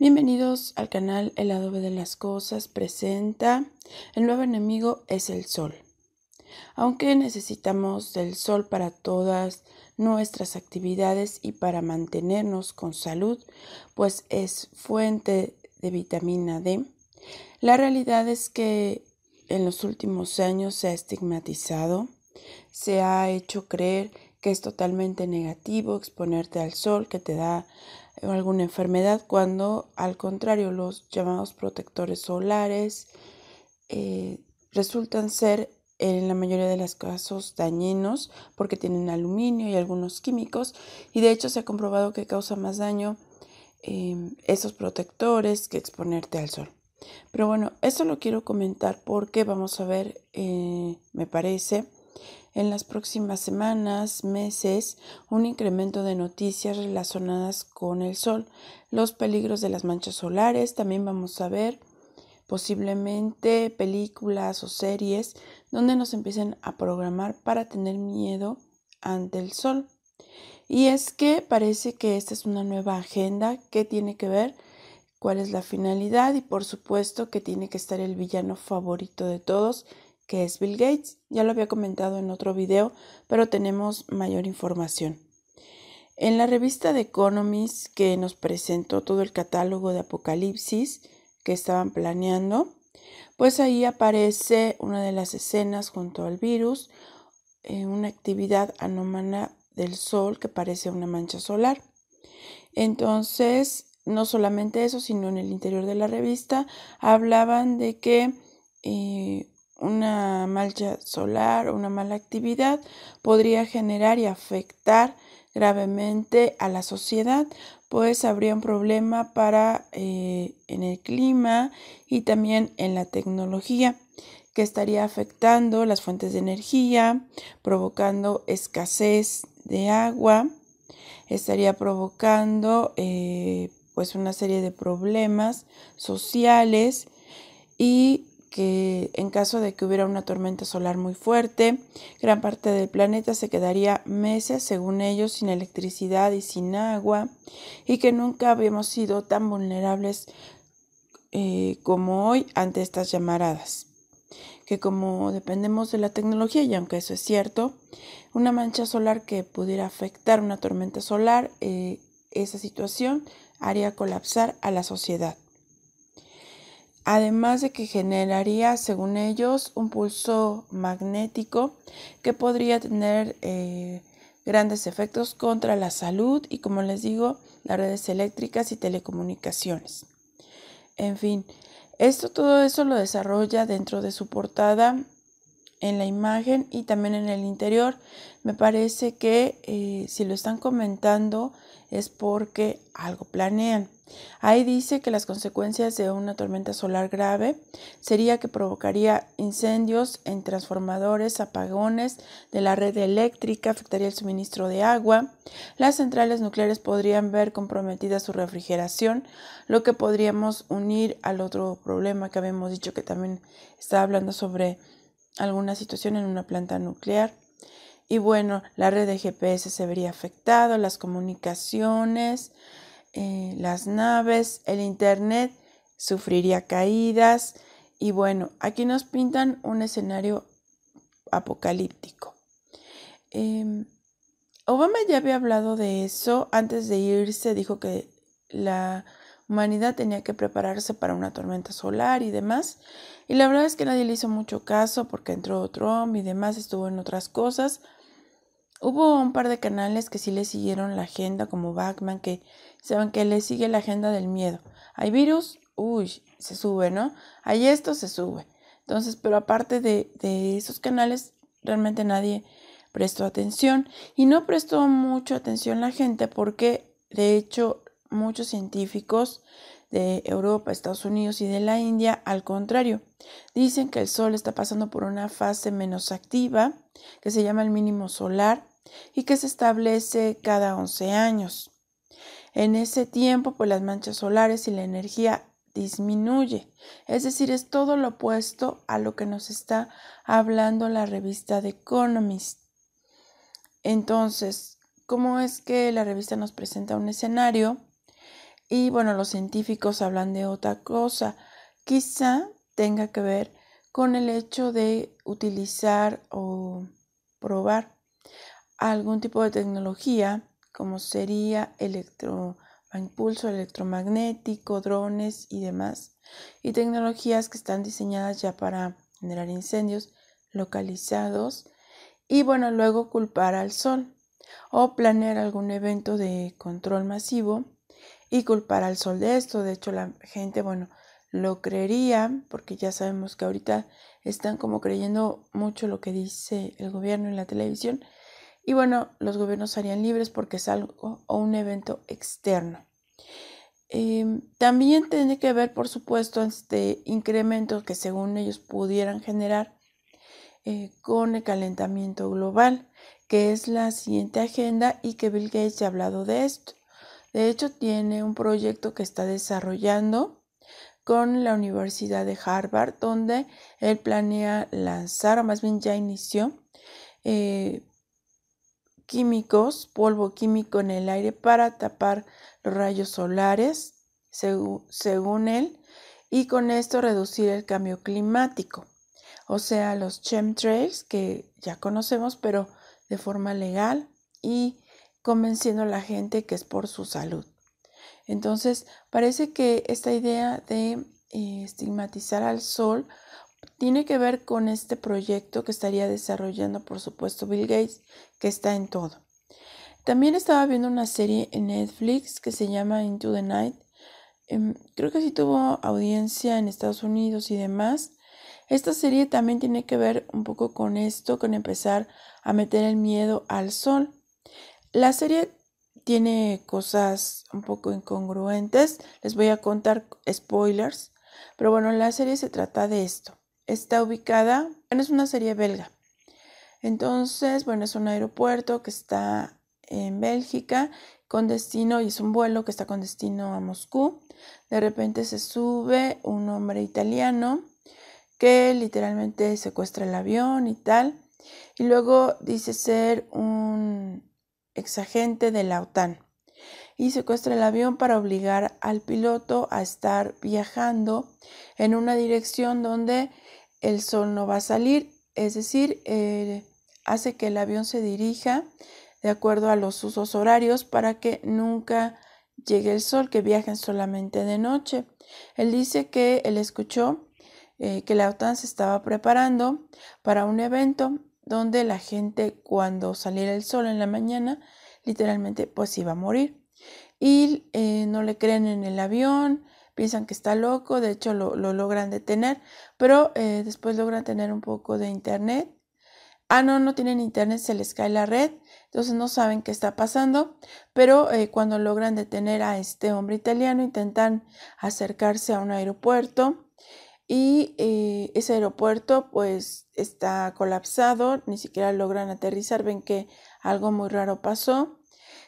Bienvenidos al canal El Adobe de las Cosas presenta El nuevo enemigo es el sol. Aunque necesitamos del sol para todas nuestras actividades y para mantenernos con salud, pues es fuente de vitamina D, la realidad es que en los últimos años se ha estigmatizado, se ha hecho creer que es totalmente negativo exponerte al sol, que te da alguna enfermedad, cuando al contrario los llamados protectores solares eh, resultan ser en la mayoría de los casos dañinos porque tienen aluminio y algunos químicos y de hecho se ha comprobado que causa más daño em, esos protectores que exponerte al sol. Pero bueno, eso lo quiero comentar porque vamos a ver, eh, me parece, en las próximas semanas, meses, un incremento de noticias relacionadas con el sol, los peligros de las manchas solares, también vamos a ver posiblemente películas o series donde nos empiecen a programar para tener miedo ante el sol. Y es que parece que esta es una nueva agenda que tiene que ver cuál es la finalidad y por supuesto que tiene que estar el villano favorito de todos, que es Bill Gates. Ya lo había comentado en otro video, pero tenemos mayor información. En la revista de Economist que nos presentó todo el catálogo de apocalipsis que estaban planeando, pues ahí aparece una de las escenas junto al virus, eh, una actividad anómala del sol que parece una mancha solar. Entonces, no solamente eso, sino en el interior de la revista hablaban de que eh, una mancha solar o una mala actividad podría generar y afectar gravemente a la sociedad, pues habría un problema para eh, en el clima y también en la tecnología que estaría afectando las fuentes de energía, provocando escasez de agua, estaría provocando eh, pues una serie de problemas sociales y que en caso de que hubiera una tormenta solar muy fuerte, gran parte del planeta se quedaría meses, según ellos, sin electricidad y sin agua, y que nunca habíamos sido tan vulnerables eh, como hoy ante estas llamaradas. Que como dependemos de la tecnología, y aunque eso es cierto, una mancha solar que pudiera afectar una tormenta solar, eh, esa situación haría colapsar a la sociedad además de que generaría, según ellos, un pulso magnético que podría tener eh, grandes efectos contra la salud y, como les digo, las redes eléctricas y telecomunicaciones. En fin, esto todo eso lo desarrolla dentro de su portada en la imagen y también en el interior. Me parece que eh, si lo están comentando es porque algo planean. Ahí dice que las consecuencias de una tormenta solar grave sería que provocaría incendios en transformadores, apagones de la red eléctrica, afectaría el suministro de agua, las centrales nucleares podrían ver comprometida su refrigeración, lo que podríamos unir al otro problema que habíamos dicho que también está hablando sobre alguna situación en una planta nuclear. Y bueno, la red de GPS se vería afectada, las comunicaciones, eh, las naves, el Internet sufriría caídas. Y bueno, aquí nos pintan un escenario apocalíptico. Em, Obama ya había hablado de eso. Antes de irse dijo que la humanidad tenía que prepararse para una tormenta solar y demás. Y la verdad es que nadie le hizo mucho caso porque entró Trump y demás, estuvo en otras cosas. Hubo un par de canales que sí le siguieron la agenda, como Batman que saben que le sigue la agenda del miedo. Hay virus, uy, se sube, ¿no? Hay esto, se sube. Entonces, pero aparte de, de esos canales, realmente nadie prestó atención. Y no prestó mucho atención la gente porque, de hecho, muchos científicos de Europa, Estados Unidos y de la India, al contrario, dicen que el Sol está pasando por una fase menos activa, que se llama el mínimo solar, y que se establece cada 11 años. En ese tiempo, pues las manchas solares y la energía disminuye, es decir, es todo lo opuesto a lo que nos está hablando la revista The Economist. Entonces, ¿cómo es que la revista nos presenta un escenario y bueno, los científicos hablan de otra cosa. Quizá tenga que ver con el hecho de utilizar o probar algún tipo de tecnología como sería electro, impulso electromagnético, drones y demás, y tecnologías que están diseñadas ya para generar incendios localizados y bueno, luego culpar al sol o planear algún evento de control masivo y culpar al sol de esto. De hecho, la gente, bueno, lo creería porque ya sabemos que ahorita están como creyendo mucho lo que dice el gobierno en la televisión. Y bueno, los gobiernos serían libres porque es algo o un evento externo. Em, también tiene que ver, por supuesto, este incremento que según ellos pudieran generar eh, con el calentamiento global, que es la siguiente agenda y que Bill Gates ha hablado de esto. De hecho, tiene un proyecto que está desarrollando con la Universidad de Harvard, donde él planea lanzar, o más bien ya inició, eh, químicos, polvo químico en el aire para tapar los rayos solares, según, según él, y con esto reducir el cambio climático, o sea, los chemtrails que ya conocemos, pero de forma legal y convenciendo a la gente que es por su salud. Entonces, parece que esta idea de eh, estigmatizar al sol tiene que ver con este proyecto que estaría desarrollando, por supuesto, Bill Gates, que está en todo. También estaba viendo una serie en Netflix que se llama Into the Night. Em, creo que sí tuvo audiencia en Estados Unidos y demás. Esta serie también tiene que ver un poco con esto, con empezar a meter el miedo al sol. La serie tiene cosas un poco incongruentes, les voy a contar spoilers, pero bueno, la serie se trata de esto. Está ubicada, bueno, es una serie belga. Entonces, bueno, es un aeropuerto que está en Bélgica con destino, y es un vuelo que está con destino a Moscú. De repente se sube un hombre italiano que literalmente secuestra el avión y tal. Y luego dice ser un exagente de la OTAN, y secuestra el avión para obligar al piloto a estar viajando en una dirección donde el sol no va a salir, es decir, eh, hace que el avión se dirija de acuerdo a los usos horarios para que nunca llegue el sol, que viajen solamente de noche. Él dice que él escuchó eh, que la OTAN se estaba preparando para un evento donde la gente cuando saliera el sol en la mañana literalmente pues iba a morir y eh, no le creen en el avión piensan que está loco de hecho lo, logran detener pero eh, después logran tener un poco de internet ah no no tienen internet se les cae la red entonces no saben qué está pasando pero cuando logran detener a este hombre italiano intentan acercarse a un aeropuerto y eh, ese aeropuerto pues está colapsado, ni siquiera logran aterrizar, ven que algo muy raro pasó.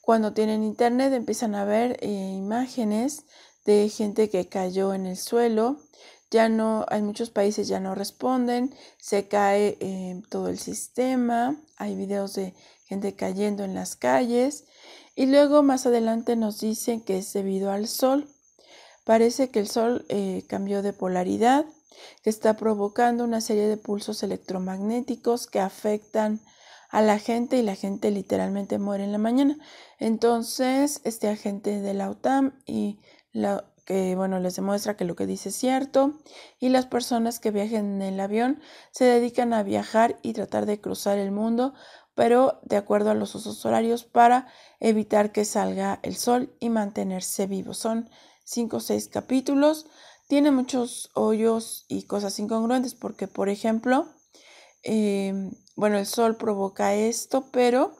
Cuando tienen internet empiezan a ver eh, imágenes de gente que cayó en el suelo, ya no, en muchos países ya no responden, se cae eh, todo el sistema, hay videos de gente cayendo en las calles y luego más adelante nos dicen que es debido al sol Parece que el Sol eh, cambió de polaridad, que está provocando una serie de pulsos electromagnéticos que afectan a la gente y la gente literalmente muere en la mañana. Entonces, este agente de la OTAN y que bueno, les demuestra que lo que dice es cierto y las personas que viajan en el avión se dedican a viajar y tratar de cruzar el mundo, pero de acuerdo a los usos horarios para evitar que salga el sol y mantenerse vivos. Son 5 o 6 capítulos. Tiene muchos hoyos y cosas incongruentes porque, por ejemplo, em, bueno, el sol provoca esto, pero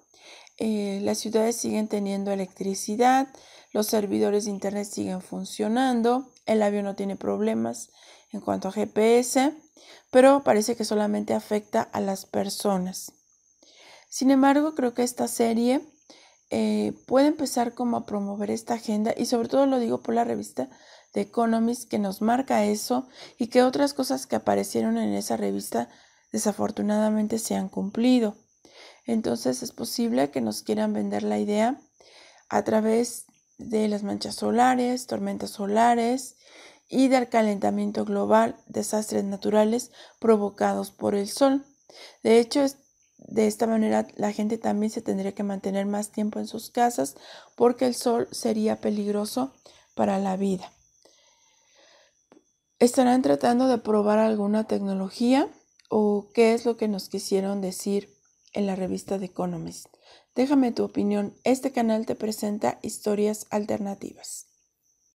eh, las ciudades siguen teniendo electricidad, los servidores de Internet siguen funcionando, el avión no tiene problemas en cuanto a GPS, pero parece que solamente afecta a las personas. Sin embargo, creo que esta serie eh, puede empezar como a promover esta agenda y sobre todo lo digo por la revista The Economist que nos marca eso y que otras cosas que aparecieron en esa revista desafortunadamente se han cumplido. Entonces es posible que nos quieran vender la idea a través de las manchas solares, tormentas solares y del calentamiento global, desastres naturales provocados por el sol. De hecho, de esta manera la gente también se tendría que mantener más tiempo en sus casas porque el sol sería peligroso para la vida. ¿Estarán tratando de probar alguna tecnología o qué es lo que nos quisieron decir en la revista The Economist? Déjame tu opinión. Este canal te presenta historias alternativas.